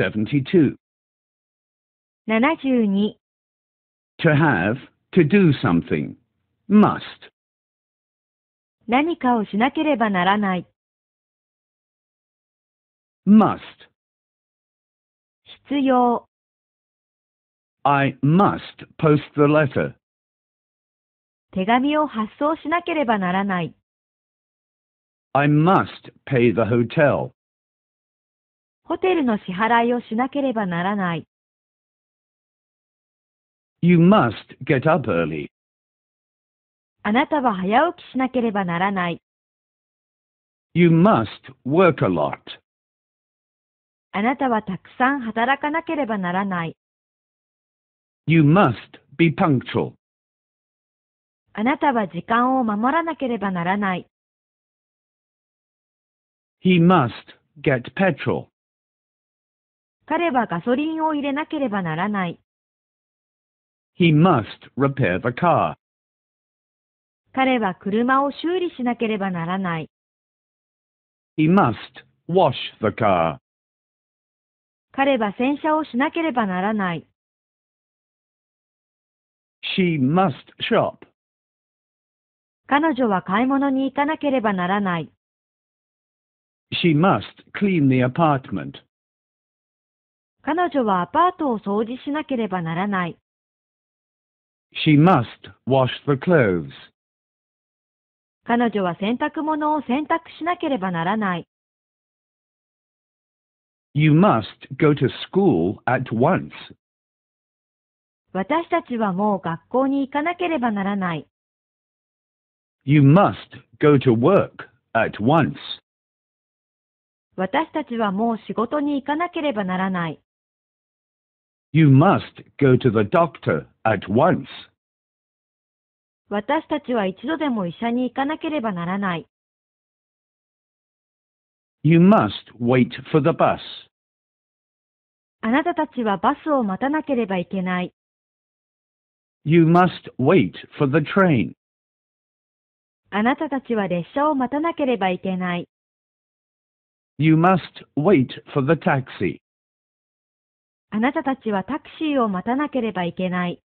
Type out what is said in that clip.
72. To have, to do something, must. 何かをしなければならない。must. 必要。I must post the letter. 手紙を発送しなければならない。I must pay the hotel. ホテルの支払いをしなければならない。You must get up early. あなたは早起きしなければならない。You must work a lot. あなたはたくさん働かなければならない。You must be punctual. あなたは時間を守らなければならない。He must get petrol. 彼はガソリンを入れなければならない。He must repair the car. 彼は車を修理しなければならない。He must wash the car. 彼は洗車をしなければならない。She must shop. 彼女は買い物に行かなければならない。She must clean the apartment. 彼女はアパートを掃除しなければならない。She must wash the clothes. 彼女は洗濯物を洗濯しなければならない。You must go to school at once. 私たちはもう学校に行かなければならない。You must go to work at once. 私たちはもう仕事に行かなければならない。You must go to the doctor at once. 私たちは一度でも医者に行かなければならない。You must wait for the bus. あなたたちはバスを待たなければいけない。You must wait for the train. あなたたちは列車を待たなければいけない。You must wait for the taxi. あなたたちはタクシーを待たなければいけない。